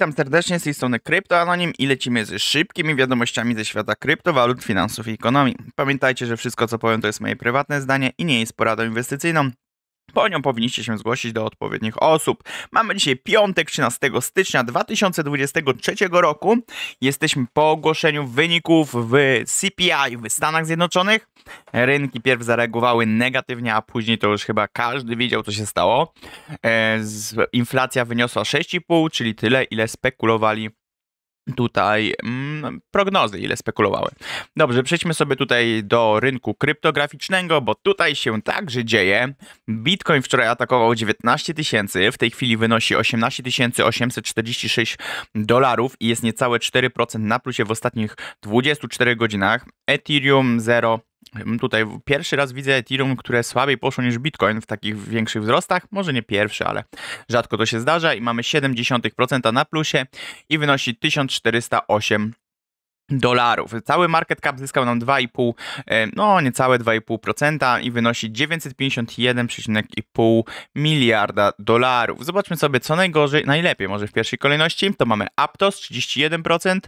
Witam serdecznie z tej strony Kryptoanonim i lecimy z szybkimi wiadomościami ze świata kryptowalut, finansów i ekonomii. Pamiętajcie, że wszystko co powiem to jest moje prywatne zdanie i nie jest poradą inwestycyjną. Po nią powinniście się zgłosić do odpowiednich osób. Mamy dzisiaj piątek, 13 stycznia 2023 roku. Jesteśmy po ogłoszeniu wyników w CPI w Stanach Zjednoczonych. Rynki pierw zareagowały negatywnie, a później to już chyba każdy widział, co się stało. E, inflacja wyniosła 6,5, czyli tyle, ile spekulowali tutaj mm, prognozy, ile spekulowały. Dobrze, przejdźmy sobie tutaj do rynku kryptograficznego, bo tutaj się także dzieje. Bitcoin wczoraj atakował 19 tysięcy, w tej chwili wynosi 18 846 dolarów i jest niecałe 4% na plusie w ostatnich 24 godzinach. Ethereum 0, Tutaj pierwszy raz widzę Ethereum, które słabiej poszło niż Bitcoin w takich większych wzrostach. Może nie pierwszy, ale rzadko to się zdarza i mamy 0,7% na plusie i wynosi 1408 dolarów. Cały market cap zyskał nam 2,5, no niecałe 2,5% i wynosi 951,5 miliarda dolarów. Zobaczmy sobie co najgorzej, najlepiej może w pierwszej kolejności. To mamy Aptos 31%,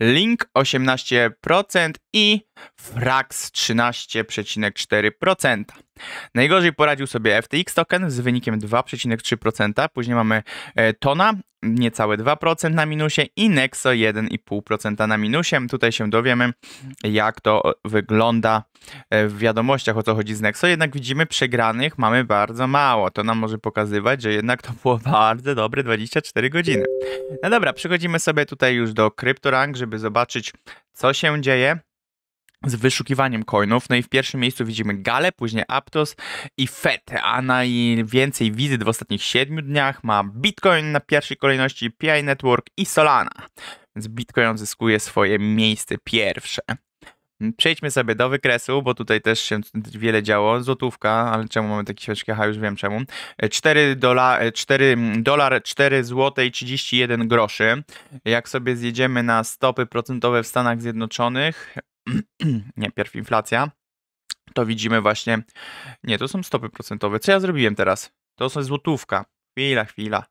Link 18% i Frax 13,4%. Najgorzej poradził sobie FTX token z wynikiem 2,3%, później mamy e, Tona niecałe 2% na minusie i Nexo 1,5% na minusie. Tutaj się dowiemy jak to wygląda e, w wiadomościach o co chodzi z Nexo, jednak widzimy przegranych mamy bardzo mało. To nam może pokazywać, że jednak to było bardzo dobre 24 godziny. No dobra, przechodzimy sobie tutaj już do CryptoRank, żeby zobaczyć co się dzieje z wyszukiwaniem coinów. No i w pierwszym miejscu widzimy Gale, później Aptos i FED, a najwięcej wizyt w ostatnich 7 dniach ma Bitcoin na pierwszej kolejności, PI Network i Solana. Więc Bitcoin zyskuje swoje miejsce pierwsze. Przejdźmy sobie do wykresu, bo tutaj też się wiele działo. Złotówka, ale czemu mamy taki świeczki? Aha, już wiem czemu. 4 dolar, 4, dolar 4 zł i 31 groszy. Jak sobie zjedziemy na stopy procentowe w Stanach Zjednoczonych, nie, pierw inflacja, to widzimy właśnie, nie, to są stopy procentowe. Co ja zrobiłem teraz? To jest złotówka. Chwila, chwila.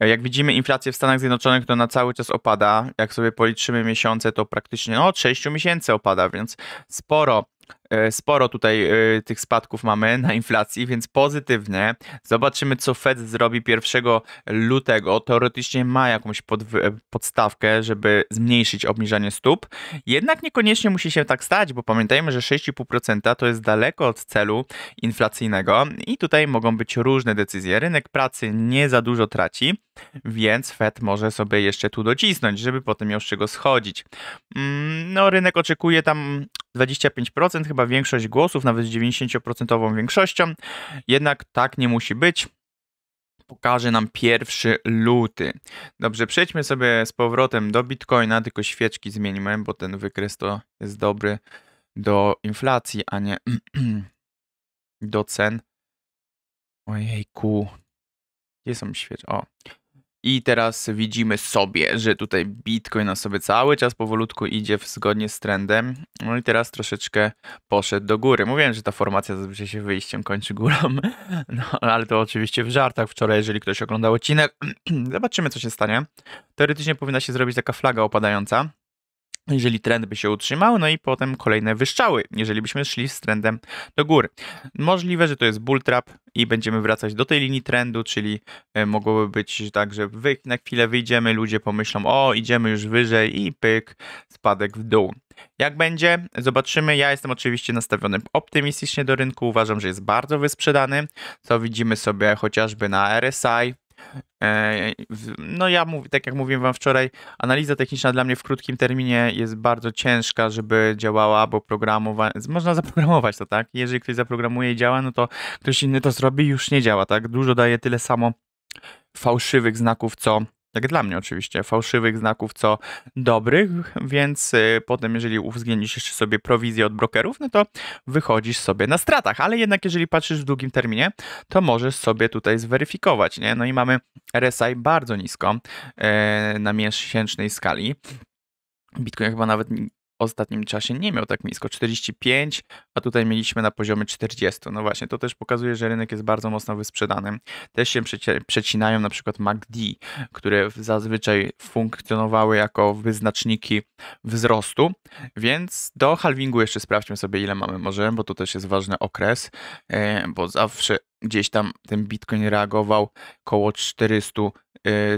Jak widzimy, inflację w Stanach Zjednoczonych to na cały czas opada. Jak sobie policzymy miesiące, to praktycznie no, od 6 miesięcy opada, więc sporo E, sporo tutaj e, tych spadków mamy na inflacji, więc pozytywnie. Zobaczymy, co Fed zrobi 1 lutego. Teoretycznie ma jakąś e, podstawkę, żeby zmniejszyć obniżanie stóp. Jednak niekoniecznie musi się tak stać, bo pamiętajmy, że 6,5% to jest daleko od celu inflacyjnego i tutaj mogą być różne decyzje. Rynek pracy nie za dużo traci, więc Fed może sobie jeszcze tu docisnąć, żeby potem miał z czego schodzić. Mm, no, rynek oczekuje tam 25%, chyba większość głosów, nawet z 90% większością. Jednak tak nie musi być. Pokaże nam pierwszy luty. Dobrze, przejdźmy sobie z powrotem do Bitcoina, tylko świeczki zmienimy, bo ten wykres to jest dobry do inflacji, a nie do cen. Ojejku. Gdzie są świeczki? O. I teraz widzimy sobie, że tutaj Bitcoin na sobie cały czas powolutku idzie zgodnie z trendem. No i teraz troszeczkę poszedł do góry. Mówiłem, że ta formacja zazwyczaj się wyjściem kończy górą, no ale to oczywiście w żartach. Wczoraj, jeżeli ktoś oglądał odcinek, zobaczymy co się stanie. Teoretycznie powinna się zrobić taka flaga opadająca jeżeli trend by się utrzymał, no i potem kolejne wyszczały, jeżeli byśmy szli z trendem do góry. Możliwe, że to jest bull trap i będziemy wracać do tej linii trendu, czyli e, mogłoby być tak, że na chwilę wyjdziemy, ludzie pomyślą, o idziemy już wyżej i pyk, spadek w dół. Jak będzie, zobaczymy. Ja jestem oczywiście nastawiony optymistycznie do rynku. Uważam, że jest bardzo wysprzedany, co widzimy sobie chociażby na RSI, E, no ja, tak jak mówiłem wam wczoraj, analiza techniczna dla mnie w krótkim terminie jest bardzo ciężka, żeby działała, bo programowa- można zaprogramować to, tak? Jeżeli ktoś zaprogramuje i działa, no to ktoś inny to zrobi i już nie działa, tak? Dużo daje tyle samo fałszywych znaków, co jak dla mnie oczywiście, fałszywych znaków, co dobrych, więc y, potem jeżeli uwzględnisz jeszcze sobie prowizję od brokerów, no to wychodzisz sobie na stratach, ale jednak jeżeli patrzysz w długim terminie, to możesz sobie tutaj zweryfikować, nie? No i mamy RSI bardzo nisko e, na miesięcznej skali. Bitcoin chyba nawet ostatnim czasie nie miał tak nisko 45, a tutaj mieliśmy na poziomie 40. No właśnie, to też pokazuje, że rynek jest bardzo mocno wysprzedany. Też się przecinają na przykład MACD, które zazwyczaj funkcjonowały jako wyznaczniki wzrostu, więc do halvingu jeszcze sprawdźmy sobie ile mamy może, bo to też jest ważny okres, e, bo zawsze gdzieś tam ten Bitcoin reagował koło 400, e,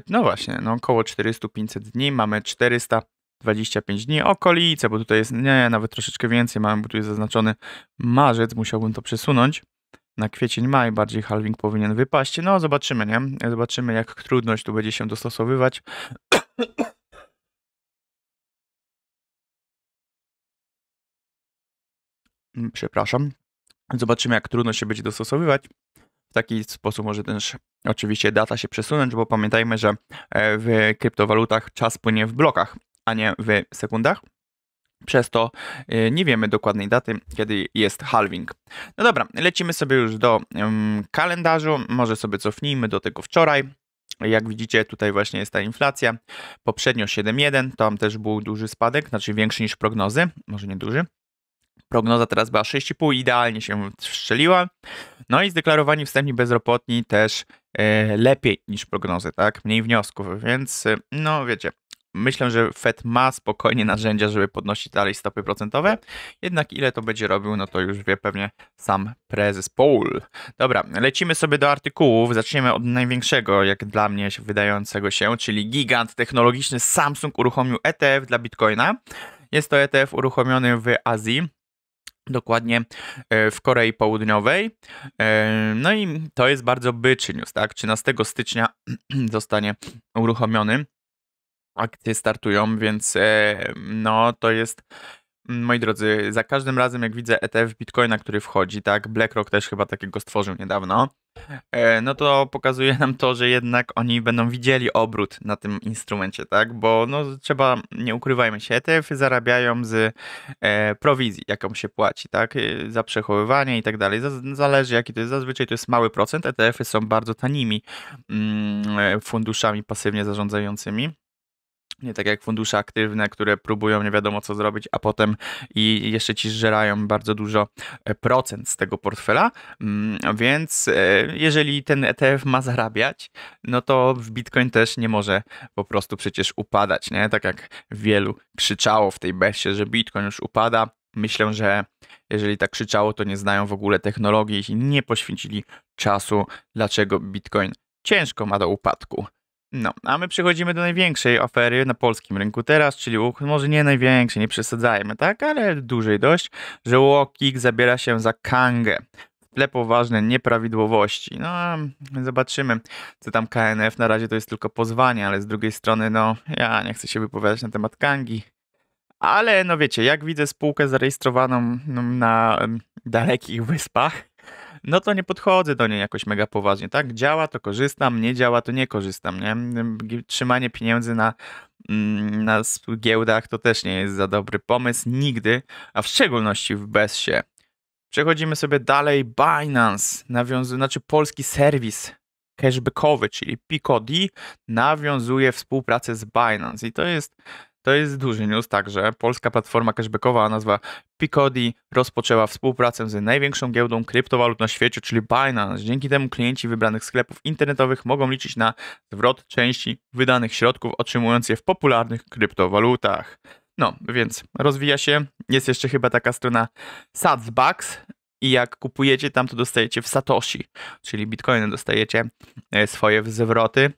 no właśnie, no koło 400-500 dni, mamy 400, 25 dni, okolice, bo tutaj jest, nie, nawet troszeczkę więcej Mam bo tu jest zaznaczony marzec, musiałbym to przesunąć na kwiecień, maj bardziej halving powinien wypaść. No, zobaczymy, nie? Zobaczymy, jak trudność tu będzie się dostosowywać. Mm, przepraszam. Zobaczymy, jak trudno się będzie dostosowywać. W taki sposób może też oczywiście data się przesunąć, bo pamiętajmy, że e, w kryptowalutach czas płynie w blokach, a nie w sekundach. Przez to y, nie wiemy dokładnej daty, kiedy jest halving. No dobra, lecimy sobie już do um, kalendarzu. Może sobie cofnijmy do tego wczoraj. Jak widzicie, tutaj właśnie jest ta inflacja. Poprzednio 7,1, tam też był duży spadek, znaczy większy niż prognozy, może nie duży. Prognoza teraz była 6,5, idealnie się wstrzeliła. No i zdeklarowani wstępni bezrobotni też e, lepiej niż prognozy, tak? Mniej wniosków, więc y, no wiecie, myślę, że Fed ma spokojnie narzędzia, żeby podnosić dalej stopy procentowe, tak. jednak ile to będzie robił, no to już wie pewnie sam prezes Paul. Dobra, lecimy sobie do artykułów, zaczniemy od największego, jak dla mnie wydającego się, czyli gigant technologiczny Samsung uruchomił ETF dla Bitcoina. Jest to ETF uruchomiony w Azji, dokładnie e, w Korei Południowej. E, no i to jest bardzo byczy news, tak? 13 stycznia zostanie uruchomiony akcje startują, więc e, no to jest moi drodzy, za każdym razem jak widzę ETF Bitcoina, który wchodzi, tak, BlackRock też chyba takiego stworzył niedawno, e, no to pokazuje nam to, że jednak oni będą widzieli obrót na tym instrumencie, tak, bo no trzeba, nie ukrywajmy się, etf zarabiają z e, prowizji, jaką się płaci, tak, za przechowywanie i tak dalej, zależy jaki to jest, zazwyczaj to jest mały procent, ETF-y są bardzo tanimi mm, funduszami pasywnie zarządzającymi, nie tak jak fundusze aktywne, które próbują nie wiadomo co zrobić, a potem i jeszcze ci zżerają bardzo dużo e, procent z tego portfela. Mm, więc e, jeżeli ten ETF ma zarabiać, no to w Bitcoin też nie może po prostu przecież upadać. Nie? Tak jak wielu krzyczało w tej beście, że Bitcoin już upada. Myślę, że jeżeli tak krzyczało, to nie znają w ogóle technologii i nie poświęcili czasu, dlaczego Bitcoin ciężko ma do upadku. No, a my przechodzimy do największej ofery na polskim rynku teraz, czyli może nie największej, nie przesadzajmy, tak, ale dużej dość, że Łokik zabiera się za Kangę tle poważne nieprawidłowości. No, zobaczymy, co tam KNF. Na razie to jest tylko pozwanie, ale z drugiej strony, no, ja nie chcę się wypowiadać na temat Kangi. Ale, no wiecie, jak widzę spółkę zarejestrowaną no, na dalekich wyspach, no to nie podchodzę do niej jakoś mega poważnie, tak? Działa, to korzystam, nie działa, to nie korzystam, nie? Trzymanie pieniędzy na, mm, na giełdach to też nie jest za dobry pomysł nigdy, a w szczególności w bezsie. Przechodzimy sobie dalej. Binance, nawiązuje, znaczy polski serwis cashbackowy, czyli PICOD, nawiązuje współpracę z Binance i to jest to jest duży news także. Polska platforma cashbackowa nazwa Picodi rozpoczęła współpracę z największą giełdą kryptowalut na świecie, czyli Binance. Dzięki temu klienci wybranych sklepów internetowych mogą liczyć na zwrot części wydanych środków, otrzymując je w popularnych kryptowalutach. No, więc rozwija się. Jest jeszcze chyba taka strona Satsbucks, i jak kupujecie tam, to dostajecie w Satoshi, czyli bitcoiny dostajecie e, swoje zwroty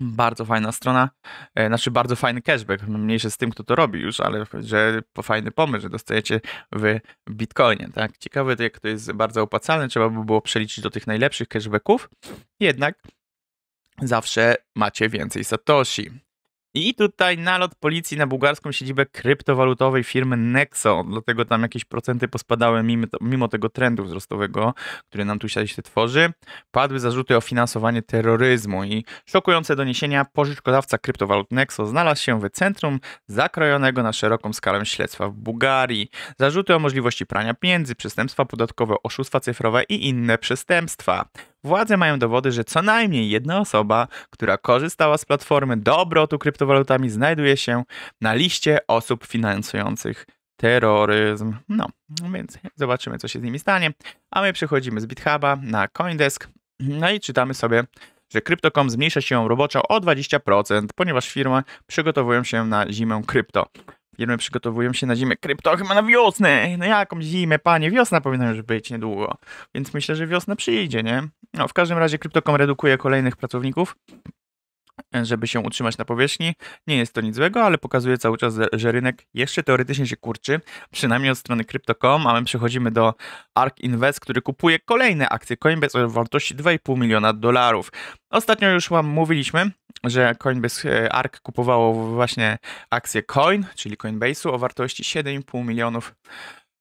bardzo fajna strona, e, znaczy bardzo fajny cashback, Mniejsze z tym, kto to robi już, ale że fajny pomysł, że dostajecie w bitcoinie, tak? Ciekawe, jak to jest bardzo opłacalne, trzeba by było przeliczyć do tych najlepszych cashbacków, jednak zawsze macie więcej satoshi. I tutaj nalot policji na bułgarską siedzibę kryptowalutowej firmy Nexo. Dlatego tam jakieś procenty pospadały mimo, mimo tego trendu wzrostowego, który nam tu się tworzy. Padły zarzuty o finansowanie terroryzmu i szokujące doniesienia pożyczkodawca kryptowalut Nexo znalazł się w centrum zakrojonego na szeroką skalę śledztwa w Bułgarii. Zarzuty o możliwości prania pieniędzy, przestępstwa podatkowe, oszustwa cyfrowe i inne przestępstwa. Władze mają dowody, że co najmniej jedna osoba, która korzystała z platformy do obrotu kryptowalutami, znajduje się na liście osób finansujących terroryzm. No, więc zobaczymy, co się z nimi stanie. A my przechodzimy z BitHuba na Coindesk, no i czytamy sobie, że Crypto.com zmniejsza się roboczą o 20%, ponieważ firmy przygotowują się na zimę krypto. Firmy przygotowują się na zimę. Krypto chyba na wiosnę! No jaką zimę, panie? Wiosna powinna już być niedługo. Więc myślę, że wiosna przyjdzie, nie? No, w każdym razie Kryptokom redukuje kolejnych pracowników żeby się utrzymać na powierzchni. Nie jest to nic złego, ale pokazuje cały czas, że rynek jeszcze teoretycznie się kurczy, przynajmniej od strony Crypto.com, a my przechodzimy do ARK Invest, który kupuje kolejne akcje Coinbase o wartości 2,5 miliona dolarów. Ostatnio już Wam mówiliśmy, że Coinbase e, ARK kupowało właśnie akcję Coin, czyli Coinbase'u o wartości 7,5 milionów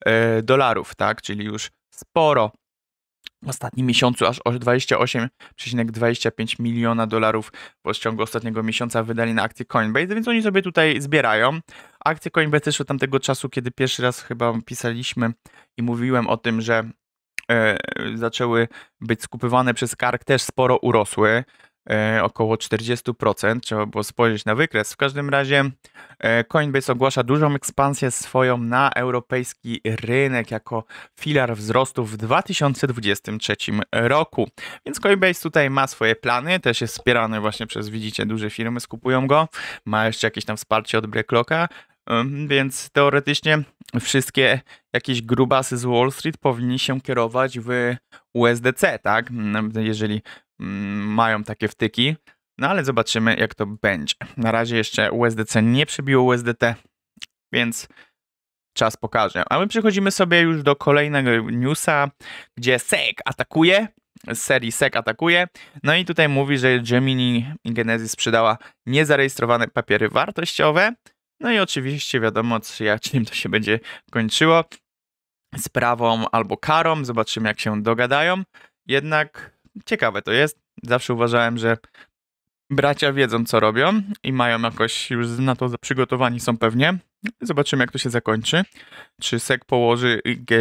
e, dolarów, tak, czyli już sporo ostatnim miesiącu aż 28,25 miliona dolarów w ciągu ostatniego miesiąca wydali na akcje Coinbase, więc oni sobie tutaj zbierają. Akcje Coinbase też od tamtego czasu, kiedy pierwszy raz chyba pisaliśmy i mówiłem o tym, że e, zaczęły być skupywane przez KARK, też sporo urosły. E, około 40%. Trzeba było spojrzeć na wykres. W każdym razie e, Coinbase ogłasza dużą ekspansję swoją na europejski rynek jako filar wzrostu w 2023 roku. Więc Coinbase tutaj ma swoje plany, też jest wspierany właśnie przez, widzicie, duże firmy skupują go. Ma jeszcze jakieś tam wsparcie od BlackRocka, więc teoretycznie wszystkie jakieś grubasy z Wall Street powinni się kierować w USDC, tak? Jeżeli mają takie wtyki. No ale zobaczymy, jak to będzie. Na razie jeszcze USDC nie przebiło USDT, więc czas pokaże. A my przechodzimy sobie już do kolejnego newsa, gdzie SEC atakuje, z serii SEC atakuje. No i tutaj mówi, że Gemini Genesis sprzedała niezarejestrowane papiery wartościowe. No i oczywiście wiadomo, czym to się będzie kończyło. Sprawą albo karą, zobaczymy jak się dogadają. Jednak ciekawe to jest. Zawsze uważałem, że bracia wiedzą, co robią i mają jakoś już na to przygotowani są pewnie. Zobaczymy, jak to się zakończy. Czy Sek położy ge,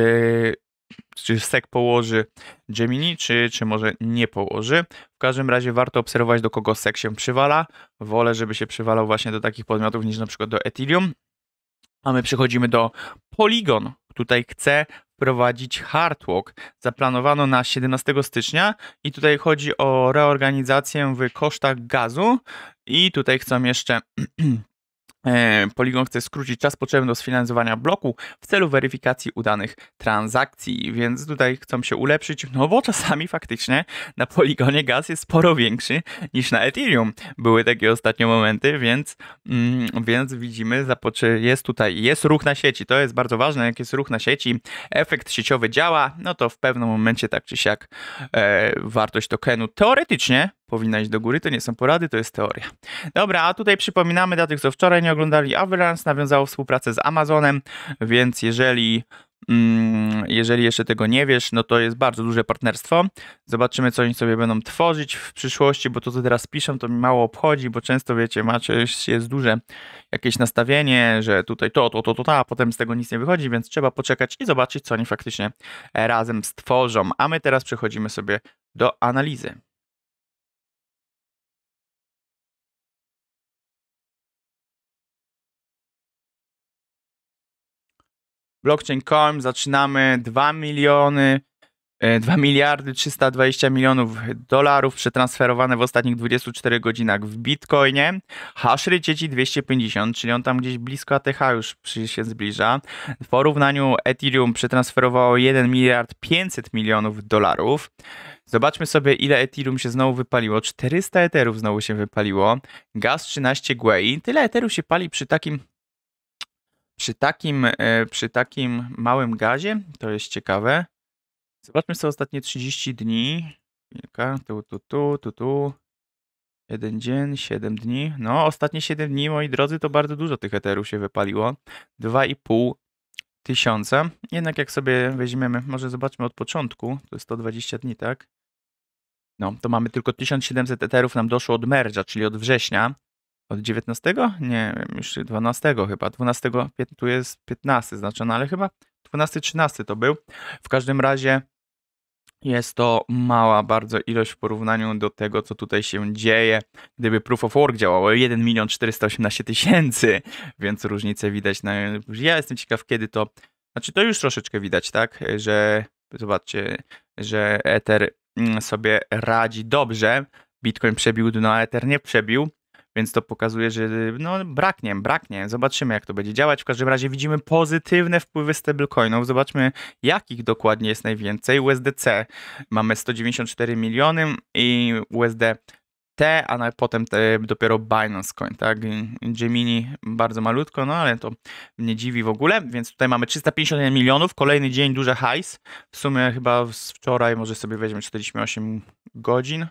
czy Sek położy Gemini, czy, czy może nie położy. W każdym razie warto obserwować, do kogo Sek się przywala. Wolę, żeby się przywalał właśnie do takich podmiotów niż na przykład do Ethereum, a my przechodzimy do Polygon. Tutaj chcę prowadzić Hardwalk. Zaplanowano na 17 stycznia i tutaj chodzi o reorganizację w kosztach gazu i tutaj chcą jeszcze E, Polygon chce skrócić czas potrzebny do sfinansowania bloku w celu weryfikacji udanych transakcji, więc tutaj chcą się ulepszyć, no bo czasami faktycznie na Poligonie gaz jest sporo większy niż na Ethereum. Były takie ostatnio momenty, więc, mm, więc widzimy, jest tutaj, jest ruch na sieci, to jest bardzo ważne, jak jest ruch na sieci, efekt sieciowy działa, no to w pewnym momencie tak czy siak e, wartość tokenu teoretycznie powinna iść do góry. To nie są porady, to jest teoria. Dobra, a tutaj przypominamy dla tych, co wczoraj nie oglądali, Avalanche nawiązało współpracę z Amazonem, więc jeżeli mm, jeżeli jeszcze tego nie wiesz, no to jest bardzo duże partnerstwo. Zobaczymy, co oni sobie będą tworzyć w przyszłości, bo to, co teraz piszą, to mi mało obchodzi, bo często, wiecie, macie, jest duże jakieś nastawienie, że tutaj to, to, to, to, to, a potem z tego nic nie wychodzi, więc trzeba poczekać i zobaczyć, co oni faktycznie razem stworzą. A my teraz przechodzimy sobie do analizy. Blockchain.com zaczynamy 2 miliony, 2 e, miliardy 320 milionów dolarów przetransferowane w ostatnich 24 godzinach w Bitcoinie. Hashry sieci 250, czyli on tam gdzieś blisko ATH już się zbliża. W porównaniu Ethereum przetransferowało 1 miliard 500 milionów dolarów. Zobaczmy sobie, ile Ethereum się znowu wypaliło. 400 Etherów znowu się wypaliło. Gaz 13 Gwei. Tyle Etherów się pali przy takim przy takim, e, przy takim małym gazie, to jest ciekawe. Zobaczmy sobie ostatnie 30 dni. Chwilka, tu, tu, tu, tu, tu. Jeden dzień, 7 dni. No, ostatnie 7 dni, moi drodzy, to bardzo dużo tych eterów się wypaliło. 2,5 tysiąca. Jednak jak sobie weźmiemy, może zobaczmy od początku, to jest 120 dni, tak? No, to mamy tylko 1700 eterów nam doszło od merdza, czyli od września od 19? Nie wiem, już 12 chyba. 12, tu jest 15 znaczone, no ale chyba 12-13 to był. W każdym razie jest to mała bardzo ilość w porównaniu do tego, co tutaj się dzieje. Gdyby Proof of Work działało 1 milion 418 tysięcy, więc różnicę widać. Na... Ja jestem ciekaw, kiedy to... Znaczy to już troszeczkę widać, tak? Że zobaczcie, że Ether mm, sobie radzi dobrze. Bitcoin przebił dno, a Ether nie przebił. Więc to pokazuje, że no, braknie, braknie. Zobaczymy, jak to będzie działać. W każdym razie widzimy pozytywne wpływy stablecoinów. Zobaczmy, jakich dokładnie jest najwięcej. USDC mamy 194 miliony i USD te, a potem te dopiero Binance Coin, tak? Gemini bardzo malutko, no ale to mnie dziwi w ogóle, więc tutaj mamy 351 milionów, kolejny dzień duży hajs, w sumie chyba z wczoraj może sobie weźmiemy 48 godzin,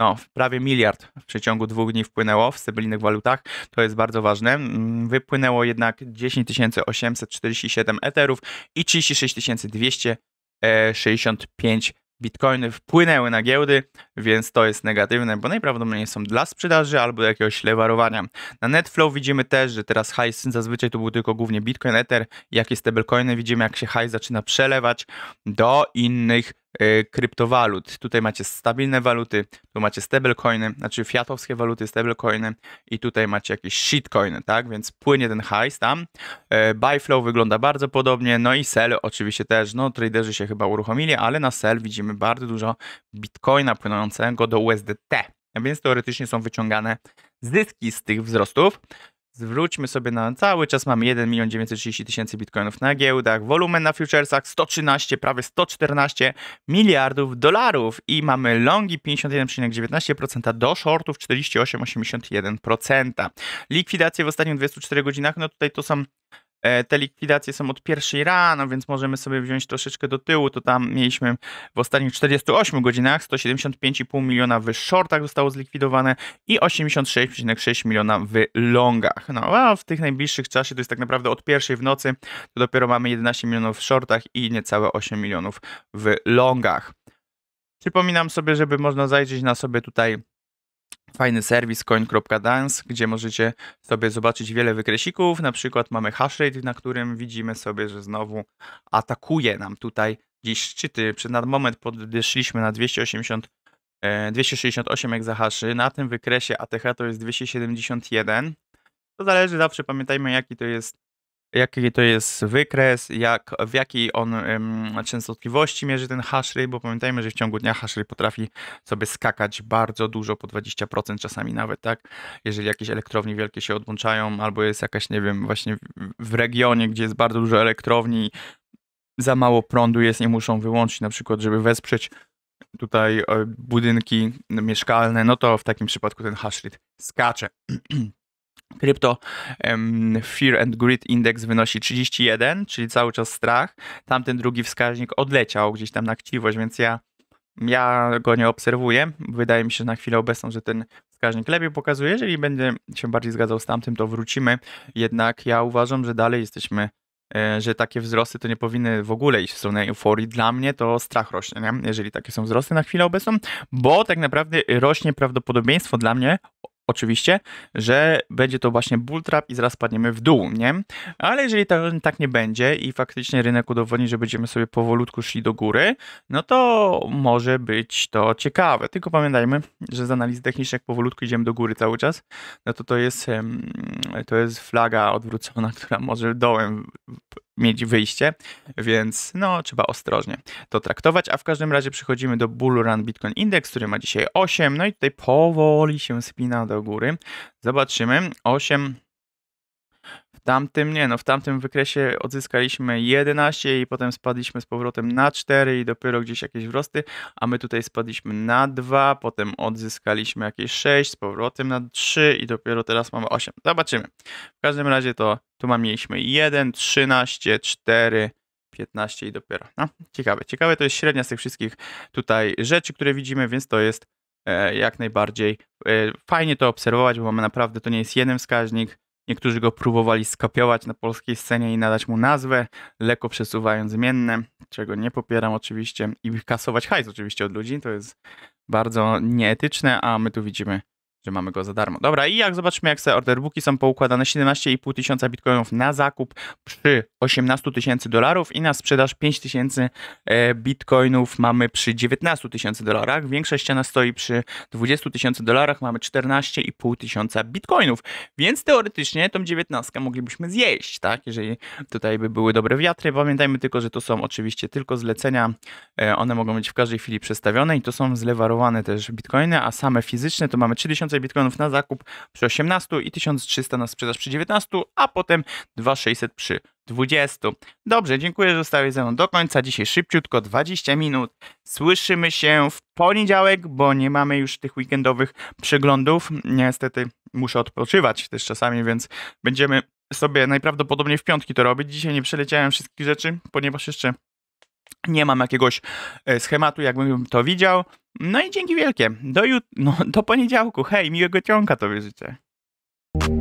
no, prawie miliard w przeciągu dwóch dni wpłynęło w stabilnych walutach. To jest bardzo ważne. Mm, wypłynęło jednak 10 847 eterów i 36 265 e, bitcoiny wpłynęły na giełdy, więc to jest negatywne, bo najprawdopodobniej są dla sprzedaży albo jakiegoś lewarowania. Na netflow widzimy też, że teraz hajs zazwyczaj to był tylko głównie bitcoin, ether, jakie stablecoiny. Widzimy jak się hajs zaczyna przelewać do innych E, kryptowalut. Tutaj macie stabilne waluty, tu macie stablecoiny, znaczy fiatowskie waluty, stablecoiny i tutaj macie jakieś shitcoiny, tak? Więc płynie ten hajs tam. E, Buyflow wygląda bardzo podobnie, no i sell oczywiście też, no traderzy się chyba uruchomili, ale na sell widzimy bardzo dużo bitcoina płynącego do USDT, więc teoretycznie są wyciągane zyski z tych wzrostów. Zwróćmy sobie na cały czas mamy 1 milion 930 tysięcy bitcoinów na giełdach, wolumen na futuresach 113, prawie 114 miliardów dolarów i mamy longi 51,19% do shortów 48,81%. Likwidacje w ostatnich 24 godzinach, no tutaj to są E, te likwidacje są od pierwszej rano, więc możemy sobie wziąć troszeczkę do tyłu. To tam mieliśmy w ostatnich 48 godzinach 175,5 miliona w shortach zostało zlikwidowane i 86,6 miliona w longach. No a w tych najbliższych czasie to jest tak naprawdę od pierwszej w nocy, to dopiero mamy 11 milionów w shortach i niecałe 8 milionów w longach. Przypominam sobie, żeby można zajrzeć na sobie tutaj fajny serwis coin.dance, gdzie możecie sobie zobaczyć wiele wykresików. Na przykład mamy hashrate, na którym widzimy sobie, że znowu atakuje nam tutaj gdzieś szczyty. Przed na moment podeszliśmy na 280, 268 egzahaszy. Na tym wykresie ATH to jest 271. To zależy zawsze, pamiętajmy jaki to jest jaki to jest wykres, jak, w jakiej on ym, częstotliwości mierzy ten hash rate, bo pamiętajmy, że w ciągu dnia hash rate potrafi sobie skakać bardzo dużo, po 20% czasami nawet, tak? Jeżeli jakieś elektrownie wielkie się odłączają, albo jest jakaś, nie wiem, właśnie w regionie, gdzie jest bardzo dużo elektrowni, za mało prądu jest i muszą wyłączyć na przykład, żeby wesprzeć tutaj e, budynki mieszkalne, no to w takim przypadku ten hash rate skacze. Krypto um, Fear and Greed Index wynosi 31, czyli cały czas strach. Tamten drugi wskaźnik odleciał gdzieś tam na chciwość, więc ja, ja go nie obserwuję. Wydaje mi się że na chwilę obecną, że ten wskaźnik lepiej pokazuje. Jeżeli będę się bardziej zgadzał z tamtym, to wrócimy. Jednak ja uważam, że dalej jesteśmy e, że takie wzrosty to nie powinny w ogóle iść w stronę euforii. Dla mnie to strach rośnie, nie? jeżeli takie są wzrosty na chwilę obecną, bo tak naprawdę rośnie prawdopodobieństwo dla mnie oczywiście, że będzie to właśnie bull trap i zaraz padniemy w dół, nie? Ale jeżeli tak, tak nie będzie i faktycznie rynek udowodni, że będziemy sobie powolutku szli do góry, no to może być to ciekawe. Tylko pamiętajmy, że z analizy technicznej jak powolutku idziemy do góry cały czas, no to to jest, to jest flaga odwrócona, która może dołem mieć wyjście, więc no trzeba ostrożnie to traktować, a w każdym razie przechodzimy do Bull Run Bitcoin Index, który ma dzisiaj 8, no i tutaj powoli się spina do góry. Zobaczymy. 8 w tamtym, nie no, w tamtym wykresie odzyskaliśmy 11 i potem spadliśmy z powrotem na 4 i dopiero gdzieś jakieś wzrosty, a my tutaj spadliśmy na 2, potem odzyskaliśmy jakieś 6, z powrotem na 3 i dopiero teraz mamy 8. Zobaczymy. W każdym razie to tu mieliśmy 1, 13, 4, 15 i dopiero. No, ciekawe. Ciekawe to jest średnia z tych wszystkich tutaj rzeczy, które widzimy, więc to jest E, jak najbardziej. E, fajnie to obserwować, bo mamy naprawdę, to nie jest jeden wskaźnik. Niektórzy go próbowali skopiować na polskiej scenie i nadać mu nazwę, lekko przesuwając zmienne, czego nie popieram oczywiście, i kasować hajs oczywiście od ludzi. To jest bardzo nieetyczne, a my tu widzimy że mamy go za darmo. Dobra, i jak zobaczymy, jak te orderbooki są poukładane, 17,5 tysiąca bitcoinów na zakup przy 18 tysięcy dolarów i na sprzedaż 5 tysięcy e, bitcoinów mamy przy 19 tysięcy dolarach. Większa ściana stoi przy 20 tysięcy dolarach, mamy 14,5 tysiąca bitcoinów, więc teoretycznie tą 19 moglibyśmy zjeść, tak, jeżeli tutaj by były dobre wiatry. Pamiętajmy tylko, że to są oczywiście tylko zlecenia, e, one mogą być w każdej chwili przestawione i to są zlewarowane też bitcoiny, a same fizyczne to mamy 3000 bitcoinów na zakup przy 18 i 1300 na sprzedaż przy 19, a potem 2600 przy 20. Dobrze, dziękuję, że zostałeś ze mną do końca. Dzisiaj szybciutko, 20 minut. Słyszymy się w poniedziałek, bo nie mamy już tych weekendowych przeglądów. Niestety muszę odpoczywać też czasami, więc będziemy sobie najprawdopodobniej w piątki to robić. Dzisiaj nie przeleciałem wszystkich rzeczy, ponieważ jeszcze nie mam jakiegoś e, schematu, jakbym to widział. No i dzięki wielkie. Do, jut- no, do poniedziałku. Hej, miłego ciąga tobie życzę.